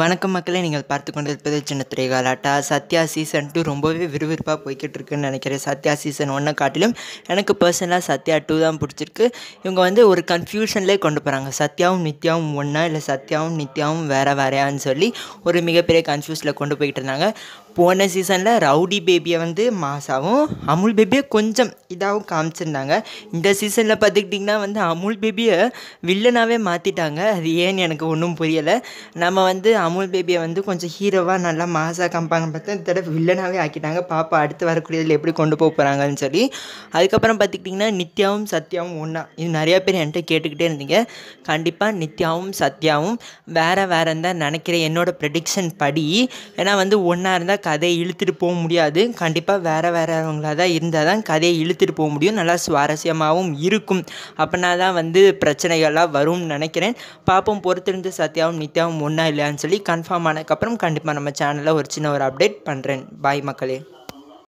வணக்கம் மக்களே நீங்கள் பார்த்து கொண்டிருப்பது சின்ன திரைகாலாட்டா சத்யா சீசன் டூ ரொம்பவே விறுவிறுப்பாக போய்கிட்டு இருக்குன்னு நினைக்கிறேன் சத்யா சீசன் ஒன்றை காட்டிலும் எனக்கு பர்சனலாக சத்யா டூ தான் பிடிச்சிருக்கு இவங்க வந்து ஒரு கன்ஃபியூஷன்லேயே கொண்டு போகிறாங்க சத்யாவும் நித்யாவும் ஒன்றா இல்லை சத்யாவும் நித்யாவும் வேற வேறையான்னு சொல்லி ஒரு மிகப்பெரிய கன்ஃபியூஸில் கொண்டு போய்கிட்டு இருந்தாங்க போன சீசனில் ரவுடி பேபியை வந்து மாசாவும் அமுல் பேபியை கொஞ்சம் இதாகவும் காமிச்சிருந்தாங்க இந்த சீசனில் பார்த்துக்கிட்டிங்கன்னா வந்து அமுல் பேபியை வில்லனாகவே மாற்றிட்டாங்க அது ஏன்னு எனக்கு ஒன்றும் புரியலை நம்ம வந்து அமுல் பேபியை வந்து கொஞ்சம் ஹீரோவாக நல்லா மாசாக காமிப்பாங்கன்னு பார்த்தா இந்த தடவை வில்லனாகவே ஆக்கிட்டாங்க பாப்பா அடுத்து வரக்கூடியதில் எப்படி கொண்டு போக போகிறாங்கன்னு சொல்லி அதுக்கப்புறம் பார்த்துக்கிட்டிங்கன்னா நித்யாவும் சத்யாவும் ஒன்றா இது நிறையா பேர் என்கிட்ட கேட்டுக்கிட்டே இருந்தீங்க கண்டிப்பாக நித்யாவும் சத்யாவும் வேறு வேறு இருந்தால் நினைக்கிறேன் என்னோடய ப்ரெடிக்ஷன் படி ஏன்னா வந்து ஒன்றா இருந்தால் கதையை இழுத்துட்டு போக முடியாது கண்டிப்பாக வேறு வேறவங்களாக தான் இருந்தால் தான் கதையை இழுத்துட்டு போக முடியும் நல்லா சுவாரஸ்யமாகவும் இருக்கும் அப்படின்னா தான் வந்து பிரச்சனைகள்லாம் வரும்னு நினைக்கிறேன் பார்ப்போம் பொறுத்திருந்து சத்யாவும் நித்யாவும் ஒன்றா இல்லையான்னு சொல்லி சொல்லி கன்ஃபார்ம் ஆனதுக்கப்புறம் கண்டிப்பாக நம்ம சேனலில் ஒரு சின்ன ஒரு அப்டேட் பண்ணுறேன் பாய் மக்களே